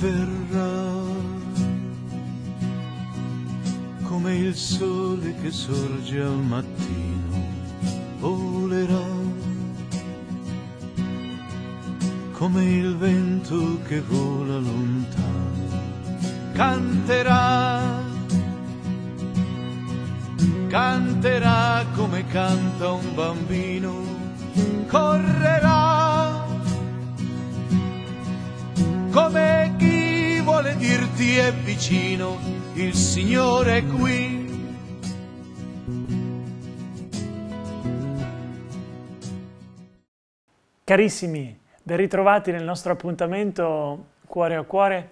verrà come il sole che sorge al mattino volerà come il vento che vola lontano canterà canterà come canta un bambino correrà è vicino, il Signore è qui. Carissimi, ben ritrovati nel nostro appuntamento Cuore a Cuore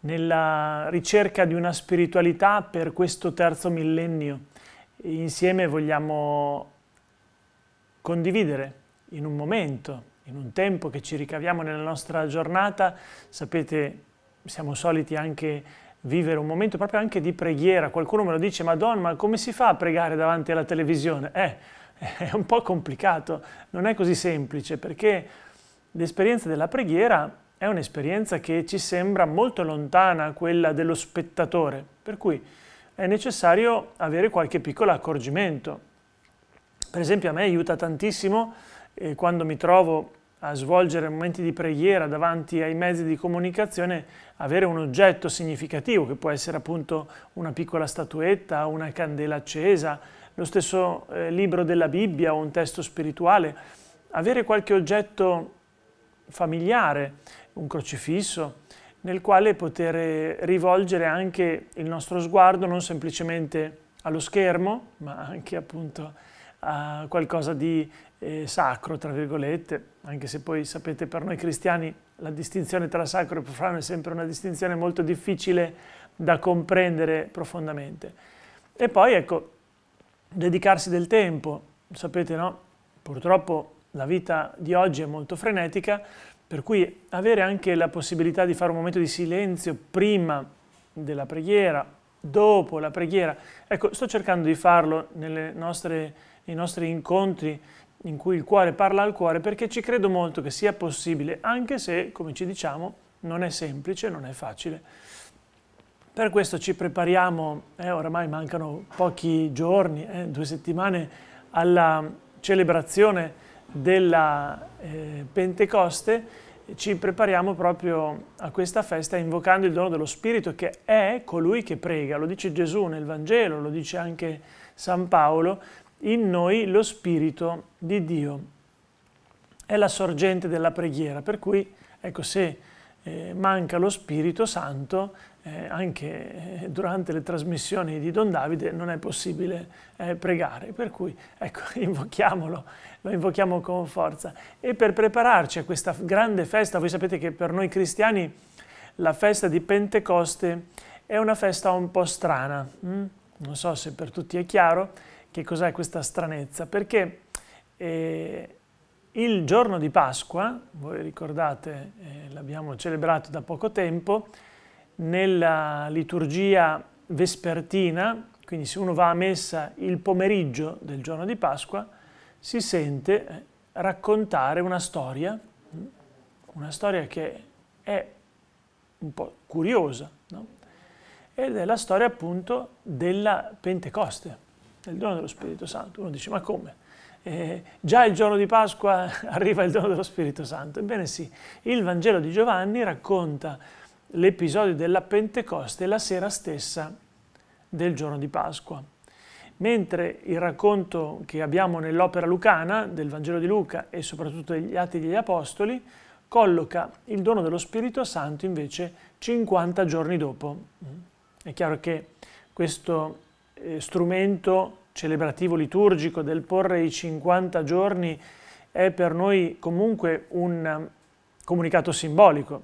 nella ricerca di una spiritualità per questo terzo millennio. Insieme vogliamo condividere in un momento, in un tempo che ci ricaviamo nella nostra giornata. Sapete siamo soliti anche vivere un momento proprio anche di preghiera. Qualcuno me lo dice, Madonna, ma come si fa a pregare davanti alla televisione? Eh, è un po' complicato, non è così semplice perché l'esperienza della preghiera è un'esperienza che ci sembra molto lontana a quella dello spettatore, per cui è necessario avere qualche piccolo accorgimento. Per esempio a me aiuta tantissimo eh, quando mi trovo a svolgere momenti di preghiera davanti ai mezzi di comunicazione, avere un oggetto significativo, che può essere appunto una piccola statuetta, una candela accesa, lo stesso eh, libro della Bibbia o un testo spirituale, avere qualche oggetto familiare, un crocifisso, nel quale poter eh, rivolgere anche il nostro sguardo non semplicemente allo schermo, ma anche appunto a qualcosa di eh, sacro, tra virgolette, anche se poi sapete per noi cristiani la distinzione tra sacro e profano è sempre una distinzione molto difficile da comprendere profondamente. E poi ecco, dedicarsi del tempo, sapete no? Purtroppo la vita di oggi è molto frenetica, per cui avere anche la possibilità di fare un momento di silenzio prima della preghiera, dopo la preghiera, ecco, sto cercando di farlo nelle nostre, nei nostri incontri, in cui il cuore parla al cuore perché ci credo molto che sia possibile, anche se, come ci diciamo, non è semplice, non è facile. Per questo ci prepariamo, eh, oramai mancano pochi giorni, eh, due settimane, alla celebrazione della eh, Pentecoste, ci prepariamo proprio a questa festa invocando il dono dello Spirito che è colui che prega, lo dice Gesù nel Vangelo, lo dice anche San Paolo, in noi lo Spirito di Dio. È la sorgente della preghiera, per cui ecco, se eh, manca lo Spirito Santo, eh, anche eh, durante le trasmissioni di Don Davide non è possibile eh, pregare, per cui ecco, invochiamolo, lo invochiamo con forza. E per prepararci a questa grande festa, voi sapete che per noi cristiani la festa di Pentecoste è una festa un po' strana, mm? non so se per tutti è chiaro, che cos'è questa stranezza, perché eh, il giorno di Pasqua, voi ricordate, eh, l'abbiamo celebrato da poco tempo, nella liturgia vespertina, quindi se uno va a messa il pomeriggio del giorno di Pasqua, si sente eh, raccontare una storia, mm, una storia che è un po' curiosa, no? ed è la storia appunto della Pentecoste il dono dello Spirito Santo. Uno dice, ma come? Eh, già il giorno di Pasqua arriva il dono dello Spirito Santo. Ebbene sì, il Vangelo di Giovanni racconta l'episodio della Pentecoste la sera stessa del giorno di Pasqua. Mentre il racconto che abbiamo nell'opera lucana del Vangelo di Luca e soprattutto degli Atti degli Apostoli colloca il dono dello Spirito Santo invece 50 giorni dopo. Mm. È chiaro che questo eh, strumento celebrativo liturgico del porre i 50 giorni è per noi comunque un um, comunicato simbolico.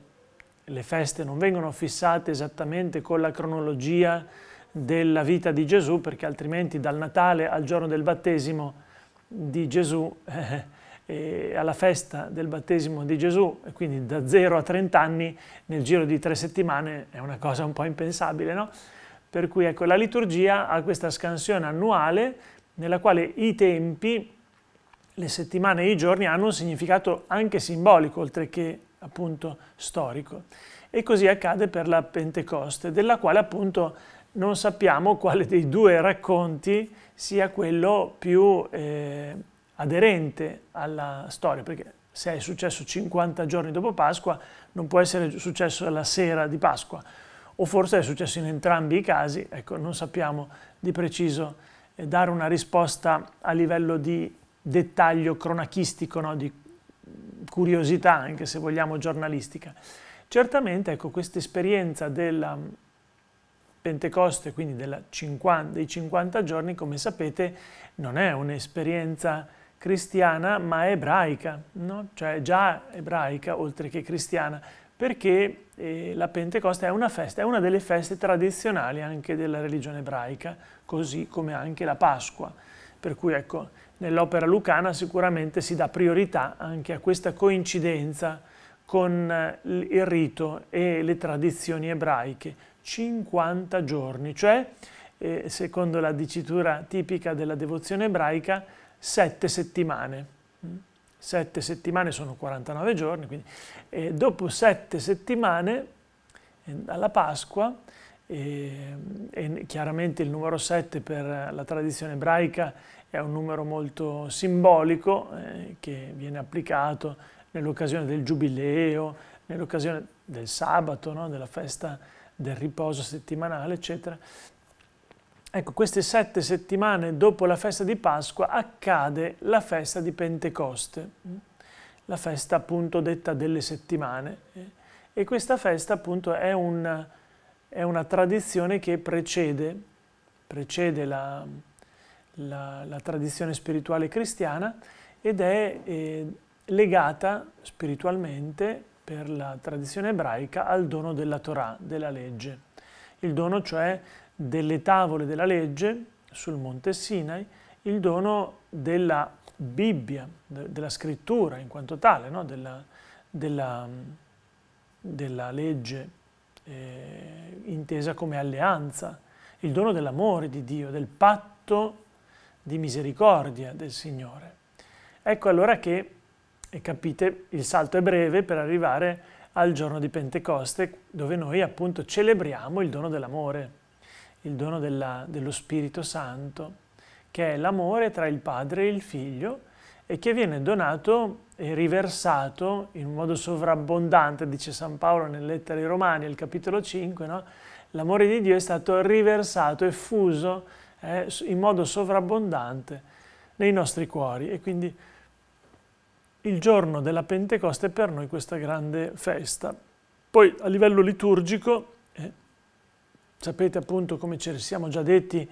Le feste non vengono fissate esattamente con la cronologia della vita di Gesù, perché altrimenti dal Natale al giorno del battesimo di Gesù, eh, alla festa del battesimo di Gesù, e quindi da 0 a 30 anni, nel giro di tre settimane, è una cosa un po' impensabile, no? Per cui ecco, la liturgia ha questa scansione annuale nella quale i tempi, le settimane e i giorni hanno un significato anche simbolico, oltre che appunto storico. E così accade per la Pentecoste, della quale appunto non sappiamo quale dei due racconti sia quello più eh, aderente alla storia, perché se è successo 50 giorni dopo Pasqua non può essere successo la sera di Pasqua, o forse è successo in entrambi i casi, ecco, non sappiamo di preciso eh, dare una risposta a livello di dettaglio cronachistico, no? di curiosità, anche se vogliamo giornalistica. Certamente ecco, questa esperienza della mm, Pentecoste, quindi 50, dei 50 giorni, come sapete, non è un'esperienza cristiana ma ebraica, no? cioè già ebraica oltre che cristiana, perché e la Pentecoste è una festa, è una delle feste tradizionali anche della religione ebraica, così come anche la Pasqua. Per cui ecco, nell'opera lucana sicuramente si dà priorità anche a questa coincidenza con eh, il rito e le tradizioni ebraiche, 50 giorni, cioè eh, secondo la dicitura tipica della devozione ebraica, sette settimane. Mm sette settimane sono 49 giorni, quindi eh, dopo sette settimane eh, alla Pasqua, e, eh, e chiaramente il numero 7 per la tradizione ebraica è un numero molto simbolico eh, che viene applicato nell'occasione del giubileo, nell'occasione del sabato, no? della festa del riposo settimanale, eccetera. Ecco, queste sette settimane dopo la festa di Pasqua accade la festa di Pentecoste, mm? la festa appunto detta delle settimane. Eh? E questa festa appunto è una, è una tradizione che precede, precede la, la, la, tradizione spirituale cristiana ed è eh, legata spiritualmente per la tradizione ebraica al dono della Torah, della legge. Il dono cioè delle tavole della legge sul monte Sinai, il dono della Bibbia, de della scrittura in quanto tale, no? della, della, della, legge eh, intesa come alleanza, il dono dell'amore di Dio, del patto di misericordia del Signore. Ecco allora che, e capite, il salto è breve per arrivare al giorno di Pentecoste dove noi appunto celebriamo il dono dell'amore il dono della, dello Spirito Santo, che è l'amore tra il Padre e il Figlio e che viene donato e riversato in modo sovrabbondante, dice San Paolo nelle lettere ai Romani, al capitolo 5, no? l'amore di Dio è stato riversato e fuso eh, in modo sovrabbondante nei nostri cuori e quindi il giorno della Pentecoste è per noi questa grande festa. Poi a livello liturgico Sapete appunto come ci siamo già detti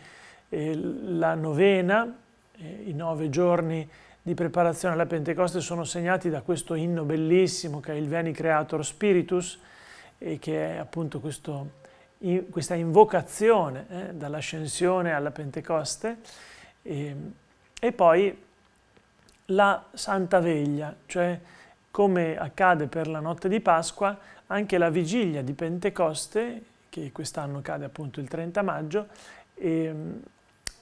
eh, la novena, eh, i nove giorni di preparazione alla Pentecoste sono segnati da questo inno bellissimo che è il Veni Creator Spiritus e che è appunto questo, in, questa invocazione eh, dall'ascensione alla Pentecoste e, ehm, e poi la Santa Veglia, cioè come accade per la notte di Pasqua, anche la vigilia di Pentecoste che quest'anno cade appunto il 30 maggio, e ehm,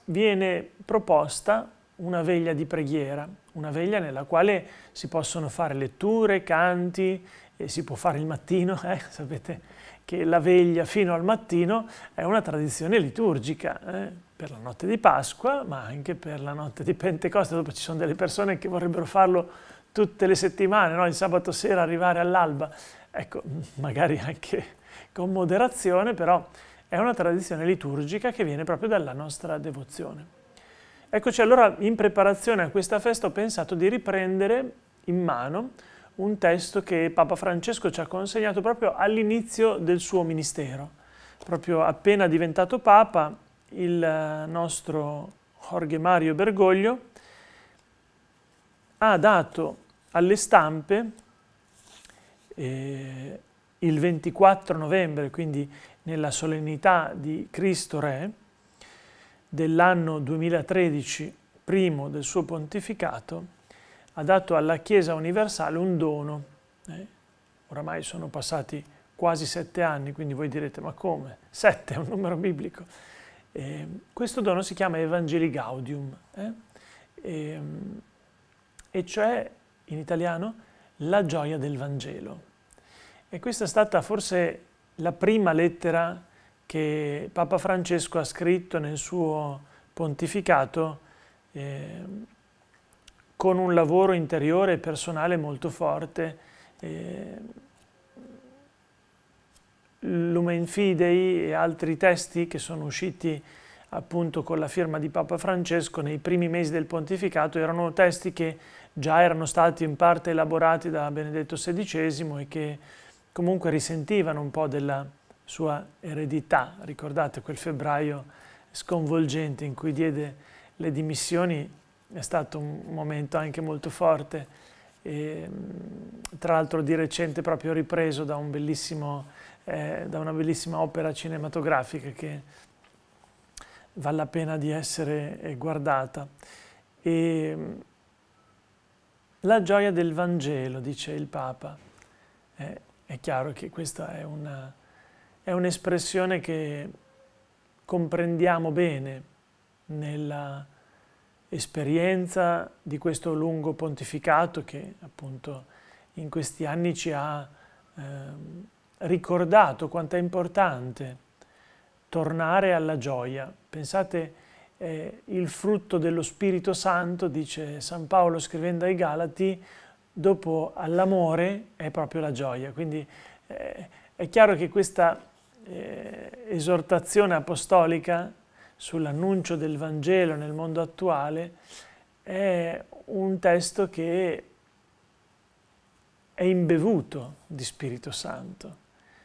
viene proposta una veglia di preghiera, una veglia nella quale si possono fare letture, canti, e si può fare il mattino, eh? sapete che la veglia fino al mattino è una tradizione liturgica eh? per la notte di Pasqua, ma anche per la notte di Pentecoste, dopo ci sono delle persone che vorrebbero farlo tutte le settimane, no? il sabato sera arrivare all'alba, ecco, magari anche con moderazione però è una tradizione liturgica che viene proprio dalla nostra devozione. Eccoci allora in preparazione a questa festa ho pensato di riprendere in mano un testo che Papa Francesco ci ha consegnato proprio all'inizio del suo ministero. Proprio appena diventato Papa, il eh, nostro Jorge Mario Bergoglio ha dato alle stampe eh, il 24 novembre, quindi nella solennità di Cristo Re, dell'anno 2013, primo del suo pontificato, ha dato alla Chiesa universale un dono. Eh, oramai sono passati quasi sette anni, quindi voi direte ma come? Sette è un numero biblico. Eh, questo dono si chiama Evangeli Gaudium, eh? e, ehm, e cioè in italiano la gioia del Vangelo. E questa è stata forse la prima lettera che Papa Francesco ha scritto nel suo pontificato eh, con un lavoro interiore e personale molto forte. Eh, Lumen Fidei e altri testi che sono usciti appunto con la firma di Papa Francesco nei primi mesi del pontificato erano testi che già erano stati in parte elaborati da Benedetto XVI e che comunque risentivano un po' della sua eredità. Ricordate quel febbraio sconvolgente in cui diede le dimissioni, è stato un momento anche molto forte, e, mm, tra l'altro di recente proprio ripreso da, un eh, da una bellissima opera cinematografica che vale la pena di essere eh, guardata. E, mm, la gioia del Vangelo, dice il Papa, eh, è chiaro che questa è un'espressione che comprendiamo bene nella esperienza di questo lungo pontificato che appunto in questi anni ci ha eh, ricordato quanto è importante tornare alla gioia. Pensate, eh, il frutto dello Spirito Santo, dice San Paolo scrivendo ai Galati, dopo all'amore è proprio la gioia. Quindi eh, è chiaro che questa eh, esortazione apostolica sull'annuncio del Vangelo nel mondo attuale è un testo che è imbevuto di Spirito Santo,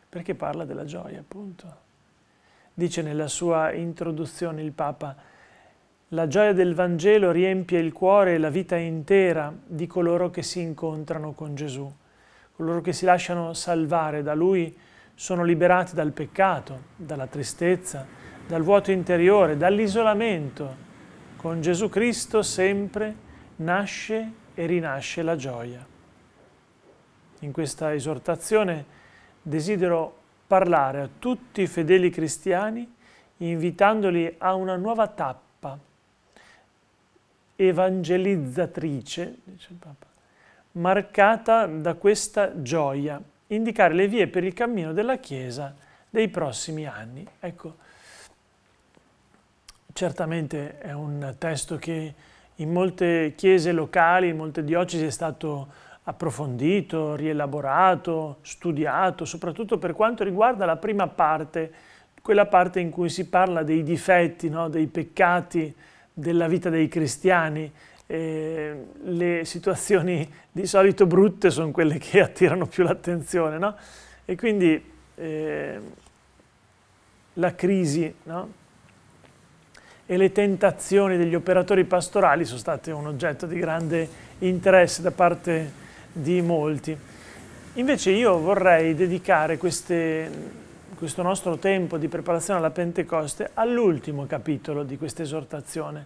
perché parla della gioia appunto. Dice nella sua introduzione il Papa, la gioia del Vangelo riempie il cuore e la vita intera di coloro che si incontrano con Gesù. Coloro che si lasciano salvare da Lui sono liberati dal peccato, dalla tristezza, dal vuoto interiore, dall'isolamento. Con Gesù Cristo sempre nasce e rinasce la gioia. In questa esortazione desidero parlare a tutti i fedeli cristiani invitandoli a una nuova tappa evangelizzatrice, dice il Papa, marcata da questa gioia, indicare le vie per il cammino della Chiesa dei prossimi anni. Ecco, certamente è un testo che in molte chiese locali, in molte diocesi è stato approfondito, rielaborato, studiato, soprattutto per quanto riguarda la prima parte, quella parte in cui si parla dei difetti, no? dei peccati, della vita dei cristiani, eh, le situazioni di solito brutte sono quelle che attirano più l'attenzione, no? E quindi eh, la crisi, no? E le tentazioni degli operatori pastorali sono state un oggetto di grande interesse da parte di molti. Invece io vorrei dedicare queste questo nostro tempo di preparazione alla Pentecoste all'ultimo capitolo di questa esortazione,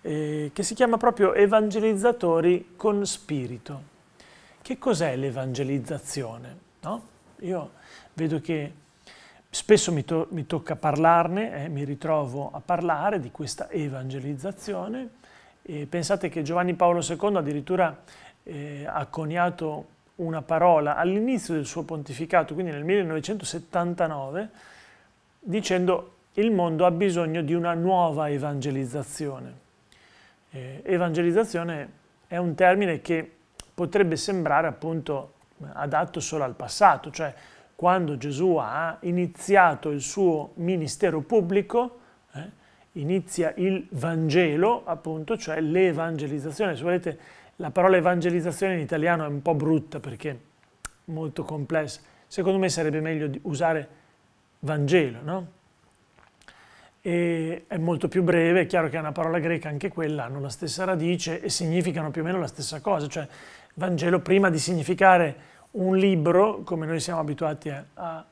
eh, che si chiama proprio Evangelizzatori con Spirito. Che cos'è l'evangelizzazione? No? Io vedo che spesso mi, to mi tocca parlarne, eh, mi ritrovo a parlare di questa evangelizzazione. E pensate che Giovanni Paolo II addirittura eh, ha coniato una parola all'inizio del suo pontificato, quindi nel 1979, dicendo il mondo ha bisogno di una nuova evangelizzazione. Eh, evangelizzazione è un termine che potrebbe sembrare appunto eh, adatto solo al passato, cioè quando Gesù ha iniziato il suo ministero pubblico, eh, inizia il Vangelo, appunto, cioè l'evangelizzazione. Se volete, la parola evangelizzazione in italiano è un po' brutta perché è molto complessa. Secondo me sarebbe meglio usare Vangelo, no? E è molto più breve, è chiaro che è una parola greca anche quella, hanno la stessa radice e significano più o meno la stessa cosa, cioè Vangelo prima di significare un libro, come noi siamo abituati a, a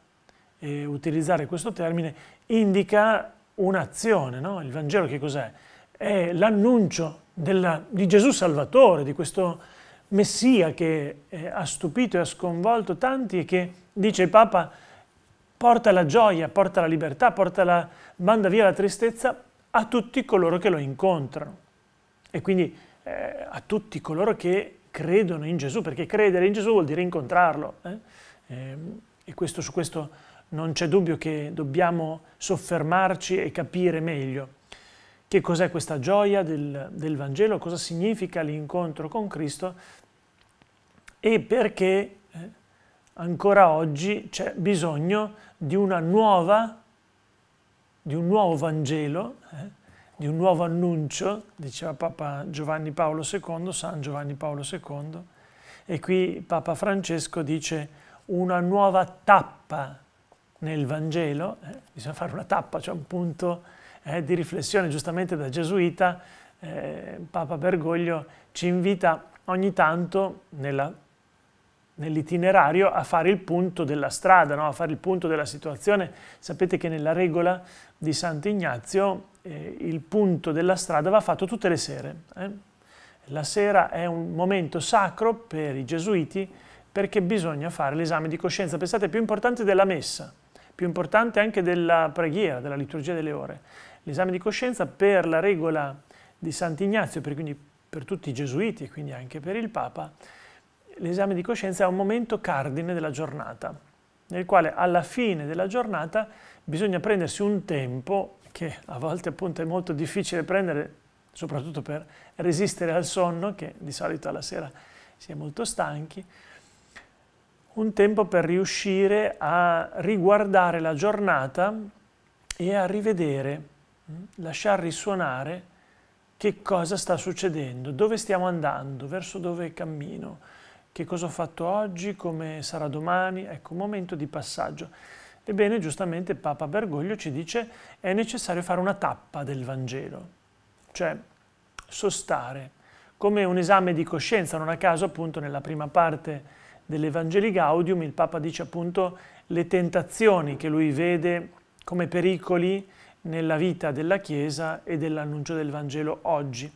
eh, utilizzare questo termine, indica un'azione, no? Il Vangelo che cos'è? È l'annuncio della, di Gesù Salvatore, di questo Messia che eh, ha stupito e ha sconvolto tanti e che, dice il Papa, porta la gioia, porta la libertà, porta la, manda via la tristezza a tutti coloro che lo incontrano e quindi eh, a tutti coloro che credono in Gesù, perché credere in Gesù vuol dire incontrarlo. Eh? Ehm, e questo, su questo non c'è dubbio che dobbiamo soffermarci e capire meglio. Che cos'è questa gioia del, del Vangelo? Cosa significa l'incontro con Cristo? E perché eh, ancora oggi c'è bisogno di una nuova, di un nuovo Vangelo, eh, di un nuovo annuncio, diceva Papa Giovanni Paolo II, San Giovanni Paolo II, e qui Papa Francesco dice una nuova tappa nel Vangelo, eh, bisogna fare una tappa, cioè un punto eh, di riflessione giustamente da gesuita, eh, Papa Bergoglio ci invita ogni tanto nell'itinerario a fare il punto della strada, no? a fare il punto della situazione. Sapete che nella regola di Sant'Ignazio eh, il punto della strada va fatto tutte le sere. Eh? La sera è un momento sacro per i gesuiti perché bisogna fare l'esame di coscienza. Pensate, più importante della messa, più importante anche della preghiera, della liturgia delle ore l'esame di coscienza per la regola di Sant'Ignazio, per, per tutti i gesuiti e quindi anche per il Papa, l'esame di coscienza è un momento cardine della giornata, nel quale alla fine della giornata bisogna prendersi un tempo, che a volte appunto è molto difficile prendere, soprattutto per resistere al sonno, che di solito alla sera si è molto stanchi, un tempo per riuscire a riguardare la giornata e a rivedere lasciar risuonare che cosa sta succedendo, dove stiamo andando, verso dove cammino, che cosa ho fatto oggi, come sarà domani, ecco un momento di passaggio. Ebbene, giustamente Papa Bergoglio ci dice è necessario fare una tappa del Vangelo, cioè sostare, come un esame di coscienza, non a caso appunto nella prima parte dell'Evangeli Gaudium il Papa dice appunto le tentazioni che lui vede come pericoli nella vita della Chiesa e dell'annuncio del Vangelo oggi.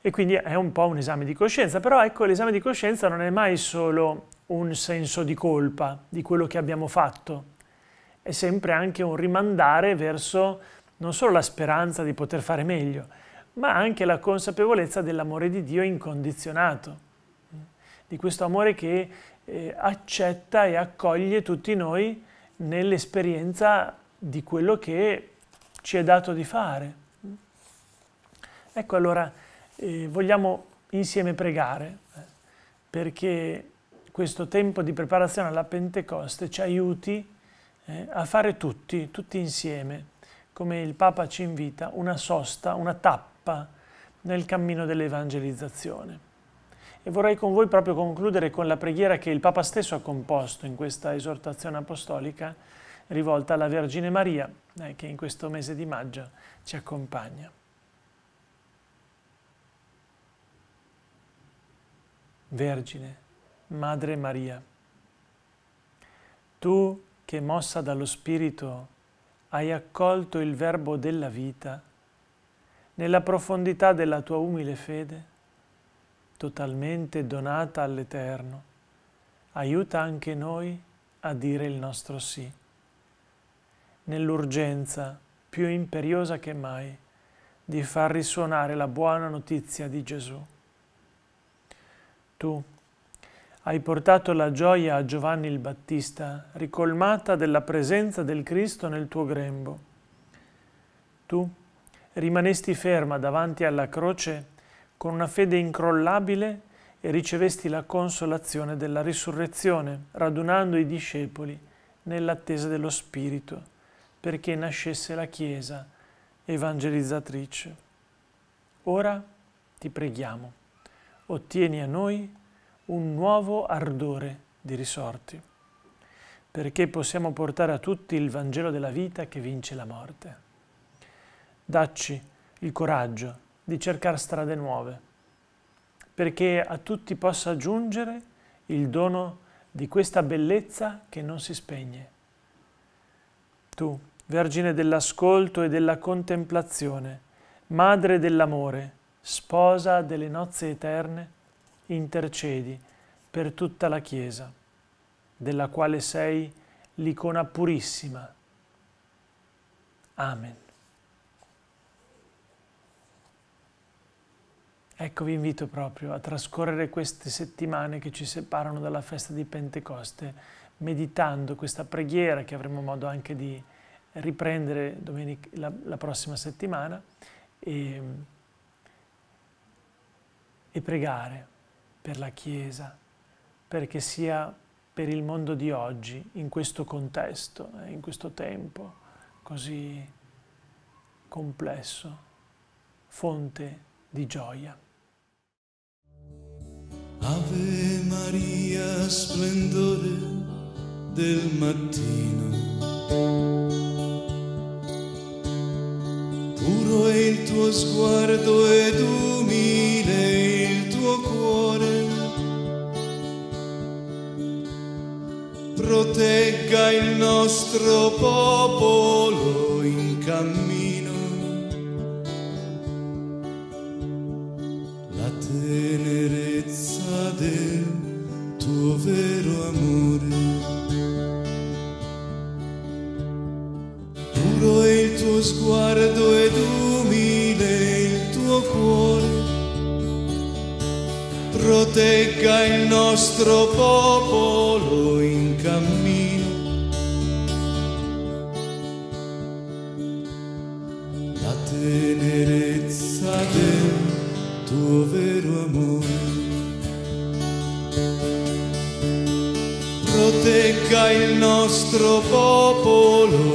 E quindi è un po' un esame di coscienza, però ecco l'esame di coscienza non è mai solo un senso di colpa di quello che abbiamo fatto, è sempre anche un rimandare verso non solo la speranza di poter fare meglio, ma anche la consapevolezza dell'amore di Dio incondizionato, di questo amore che eh, accetta e accoglie tutti noi nell'esperienza di quello che ci è dato di fare. Ecco allora, eh, vogliamo insieme pregare eh, perché questo tempo di preparazione alla Pentecoste ci aiuti eh, a fare tutti, tutti insieme, come il Papa ci invita, una sosta, una tappa nel cammino dell'evangelizzazione. E vorrei con voi proprio concludere con la preghiera che il Papa stesso ha composto in questa esortazione apostolica rivolta alla Vergine Maria, eh, che in questo mese di maggio ci accompagna. Vergine, Madre Maria, tu che mossa dallo Spirito hai accolto il Verbo della vita, nella profondità della tua umile fede, totalmente donata all'Eterno, aiuta anche noi a dire il nostro sì nell'urgenza più imperiosa che mai di far risuonare la buona notizia di Gesù. Tu hai portato la gioia a Giovanni il Battista, ricolmata della presenza del Cristo nel tuo grembo. Tu rimanesti ferma davanti alla croce con una fede incrollabile e ricevesti la consolazione della risurrezione, radunando i discepoli nell'attesa dello Spirito perché nascesse la Chiesa evangelizzatrice. Ora ti preghiamo, ottieni a noi un nuovo ardore di risorti, perché possiamo portare a tutti il Vangelo della vita che vince la morte. Dacci il coraggio di cercare strade nuove, perché a tutti possa giungere il dono di questa bellezza che non si spegne. Tu, Vergine dell'ascolto e della contemplazione, Madre dell'amore, Sposa delle nozze eterne, intercedi per tutta la Chiesa, della quale sei l'icona purissima. Amen. Ecco, vi invito proprio a trascorrere queste settimane che ci separano dalla festa di Pentecoste, meditando questa preghiera che avremo modo anche di riprendere domenica, la, la prossima settimana e, e pregare per la Chiesa, perché sia per il mondo di oggi, in questo contesto, eh, in questo tempo così complesso, fonte di gioia. Ave Maria, splendore del mattino sguardo ed umile il tuo cuore protegga il nostro popolo in cammino cuore protegga il nostro popolo in cammino. La tenerezza del tuo vero amore. protegga il nostro popolo